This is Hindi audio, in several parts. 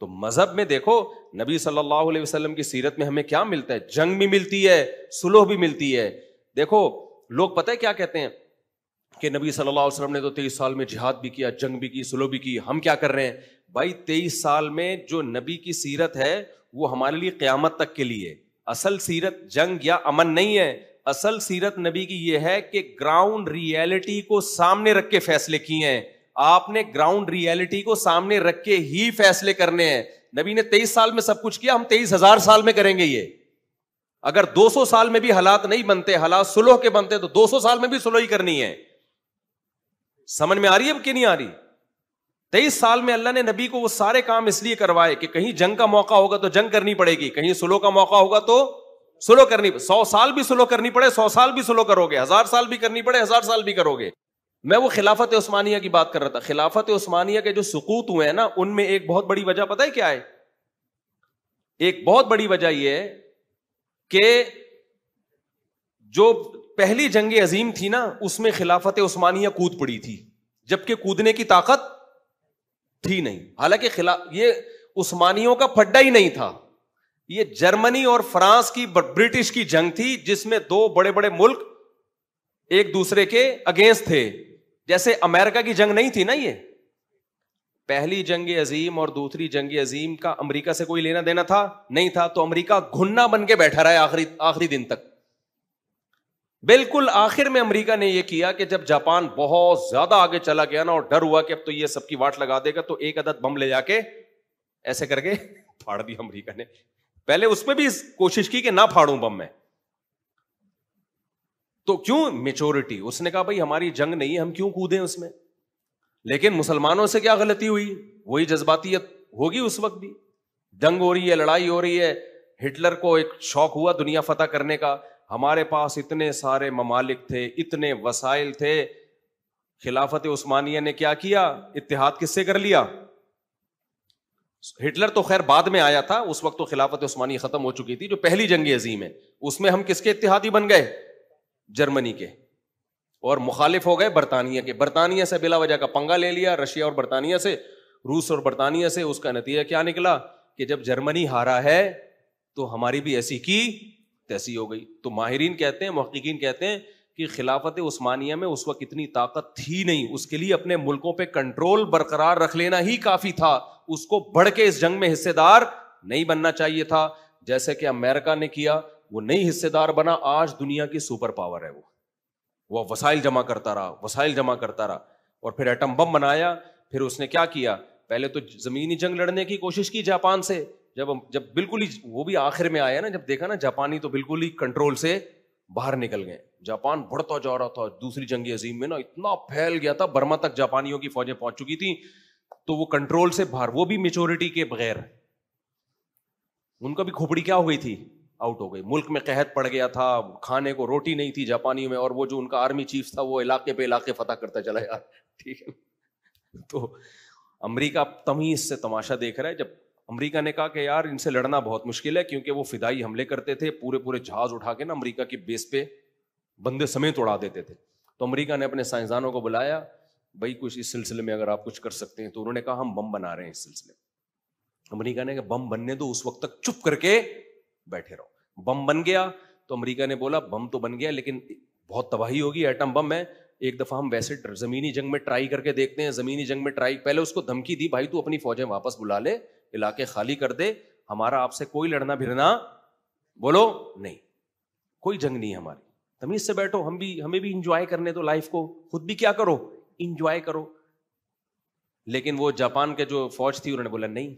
तो मजहब में देखो नबी सल्लल्लाहु अलैहि वसल्लम की सीरत में हमें क्या मिलता है जंग भी मिलती है सुलह भी मिलती है देखो लोग पता है क्या कहते हैं कि नबी सल्लल्लाहु अलैहि वसल्लम ने तो तेईस साल में जिहाद भी किया जंग भी की सुलह भी की हम क्या कर रहे हैं भाई तेईस साल में जो नबी की सीरत है वो हमारे लिए क्यामत तक के लिए असल सीरत जंग या अमन नहीं है असल सीरत नबी की यह है कि ग्राउंड रियलिटी को सामने रख के फैसले किए हैं आपने ग्राउंड रियलिटी को सामने रख के ही फैसले करने हैं नबी ने तेईस साल में सब कुछ किया हम तेईस हजार साल में करेंगे ये अगर 200 साल में भी हालात नहीं बनते हालात सुलह के बनते तो 200 साल में भी सुलह ही करनी है समझ में आ रही है कि नहीं आ रही तेईस साल में अल्लाह ने नबी को वो सारे काम इसलिए करवाए कि कहीं जंग का मौका होगा तो जंग करनी पड़ेगी कहीं सुलो का मौका होगा तो सुलो करनी सौ साल भी सुलो करनी पड़े सौ साल भी सुलो करोगे हजार साल भी करनी पड़े हजार साल भी करोगे मैं वो खिलाफत उस्मानिया की बात कर रहा था खिलाफत उस्मानिया के जो सुकूत हुए हैं ना उनमें एक बहुत बड़ी वजह पता है क्या है एक बहुत बड़ी वजह यह है कि जो पहली जंग अजीम थी ना उसमें खिलाफत उस्मानिया कूद पड़ी थी जबकि कूदने की ताकत थी नहीं हालांकि खिला ये उस्मानियों का फड्डा ही नहीं था ये जर्मनी और फ्रांस की ब्रिटिश की जंग थी जिसमें दो बड़े बड़े मुल्क एक दूसरे के अगेंस्ट थे जैसे अमेरिका की जंग नहीं थी ना ये पहली जंग अजीम और दूसरी जंग अजीम का अमेरिका से कोई लेना देना था नहीं था तो अमेरिका घुन्ना बन के बैठा रहा है आखिरी आखिरी दिन तक बिल्कुल आखिर में अमेरिका ने यह किया कि जब जापान बहुत ज्यादा आगे चला गया ना और डर हुआ कि अब तो ये सबकी वाट लगा देगा तो एक अदद बम ले जाके ऐसे करके फाड़ दिया अमेरिका ने पहले उसमें भी कोशिश की कि ना फाड़ू बम में तो क्यों मेचोरिटी उसने कहा भाई हमारी जंग नहीं है हम क्यों कूदे उसमें लेकिन मुसलमानों से क्या गलती हुई वही जज्बातियत होगी उस वक्त भी दंग हो रही है लड़ाई हो रही है हिटलर को एक शौक हुआ दुनिया फतेह करने का हमारे पास इतने सारे ममालिक थे इतने वसाइल थे खिलाफत उस्मानिया ने क्या किया इतिहाद किससे कर लिया हिटलर तो खैर बाद में आया था उस वक्त तो खिलाफत उस्मानी खत्म हो चुकी थी जो पहली जंग अजीम है उसमें हम किसके इतिहादी बन गए जर्मनी के और मुखालिफ हो गए बरतानिया के बरतानिया से बिला वजह का पंगा ले लिया रशिया और बरतानिया से रूस और बरतानिया से उसका नतीजा क्या निकला कि जब जर्मनी हारा है तो हमारी भी ऐसी की तैसी हो गई तो माहरीन कहते हैं महकिन कहते हैं कि खिलाफत उस्मानिया में उस वक्त इतनी ताकत थी नहीं उसके लिए अपने मुल्कों पे कंट्रोल बरकरार रख लेना ही काफी था उसको बढ़ के इस जंग में हिस्सेदार नहीं बनना चाहिए था जैसे कि अमेरिका ने किया वो नई हिस्सेदार बना आज दुनिया की सुपर पावर है वो वह वसाइल जमा करता रहा वसाइल जमा करता रहा और फिर एटम बम बनाया फिर उसने क्या किया पहले तो जमीनी जंग लड़ने की कोशिश की जापान से जब जब बिल्कुल ही वो भी आखिर में आया ना जब देखा ना जापानी तो बिल्कुल ही कंट्रोल से बाहर निकल गए जापान बढ़ता जा रहा था दूसरी जंगी अजीम में ना इतना फैल गया था बर्मा तक जापानियों की फौजें पहुंच चुकी थी तो वो कंट्रोल से बाहर वो भी मेचोरिटी के बगैर उनका भी खोपड़ी क्या हुई थी आउट हो गई मुल्क में कहत पड़ गया था खाने को रोटी नहीं थी जापानी में और वो जो उनका आर्मी चीफ था वो इलाके पे इलाके फतह करता चला यार ठीक है तो अमेरिका तमीज से तमाशा देख रहा है जब अमेरिका ने कहा कि यार इनसे लड़ना बहुत मुश्किल है क्योंकि वो फिदाई हमले करते थे पूरे पूरे जहाज उठा के ना अमरीका की बेस पे बंदे समेत उड़ा देते थे तो अमरीका ने अपने साइंसदानों को बुलाया भाई कुछ इस सिलसिले में अगर आप कुछ कर सकते हैं तो उन्होंने कहा हम बम बना रहे हैं इस सिलसिले में अमरीका ने कहा बम बनने दो उस वक्त तक चुप करके बैठे रहो बम बन गया तो अमेरिका ने बोला बम तो बन गया लेकिन बहुत तबाही होगी एटम बम है एक दफा हम वैसे जमीनी जंग में ट्राई करके देखते हैं जमीनी जंग में ट्राई पहले उसको धमकी दी भाई तू अपनी फौजें वापस बुला ले इलाके खाली कर दे हमारा आपसे कोई लड़ना भिड़ना बोलो नहीं कोई जंग नहीं हमारी तमीज से बैठो हम भी हमें भी इंजॉय करने दो लाइफ को खुद भी क्या करो इंजॉय करो लेकिन वो जापान के जो फौज थी उन्होंने बोला नहीं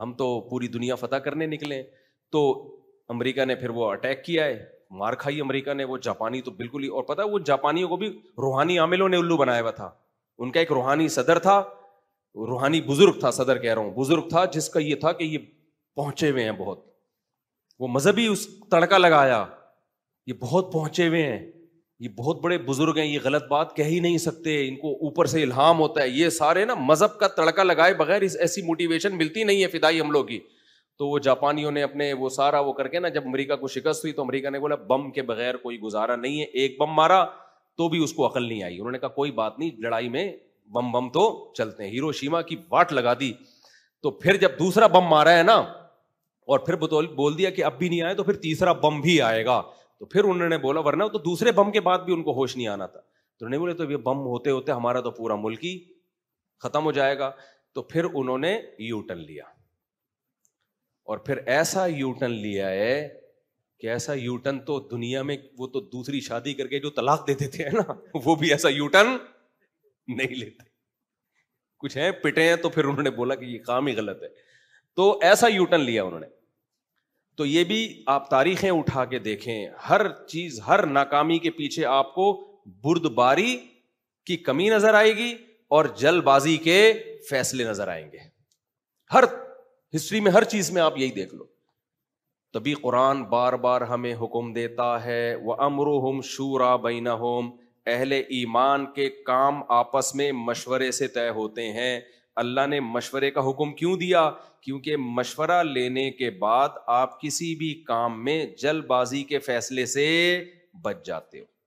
हम तो पूरी दुनिया फतेह करने निकले तो अमेरिका ने फिर वो अटैक किया है मार खाई अमेरिका ने वो जापानी तो बिल्कुल ही और पता है वो जापानियों को भी रूहानी आमिलों ने उल्लू बनाया हुआ था उनका एक रूहानी सदर था रूहानी बुजुर्ग था सदर कह रहा हूं बुजुर्ग था जिसका ये था कि ये पहुंचे हुए हैं बहुत वो मजहबी उस तड़का लगाया ये बहुत पहुंचे हुए हैं ये बहुत बड़े बुजुर्ग हैं ये गलत बात कह ही नहीं सकते इनको ऊपर से इल्हाम होता है ये सारे ना मजहब का तड़का लगाए बगैर इस ऐसी मोटिवेशन मिलती नहीं है फिदाई हमलों की तो वो जापानियों ने अपने वो सारा वो करके ना जब अमेरिका को शिकस्त हुई तो अमेरिका ने बोला बम के बगैर कोई गुजारा नहीं है एक बम मारा तो भी उसको अकल नहीं आई उन्होंने कहा कोई बात नहीं लड़ाई में बम बम तो चलते हैं हीरो शीमा की वाट लगा दी तो फिर जब दूसरा बम मारा है ना और फिर बोल दिया कि अब भी नहीं आए तो फिर तीसरा बम भी आएगा तो फिर उन्होंने बोला वरना तो दूसरे बम के बाद भी उनको होश नहीं आना था तो उन्होंने बोले तो ये बम होते होते हमारा तो पूरा मुल्क ही खत्म हो जाएगा तो फिर उन्होंने यू टर्न लिया और फिर ऐसा यू टर्न लिया है कि ऐसा यू टर्न तो दुनिया में वो तो दूसरी शादी करके जो तलाक दे देते हैं ना वो भी ऐसा यू टर्न नहीं लेते कुछ है पिटे हैं तो फिर उन्होंने बोला कि ये काम ही गलत है तो ऐसा यू लिया उन्होंने तो ये भी आप तारीखें उठा के देखें हर चीज हर नाकामी के पीछे आपको बुर्दबारी की कमी नजर आएगी और जल्दबाजी के फैसले नजर आएंगे हर हिस्ट्री में हर चीज में आप यही देख लो तभी कुरान बार बार हमें हुक्म देता है वह व अमरुहम शूरा बैना होम अहले ईमान के काम आपस में मशवरे से तय होते हैं अल्लाह ने मशवरे का हुक्म क्यों दिया क्योंकि मशवरा लेने के बाद आप किसी भी काम में जल्दबाजी के फैसले से बच जाते हो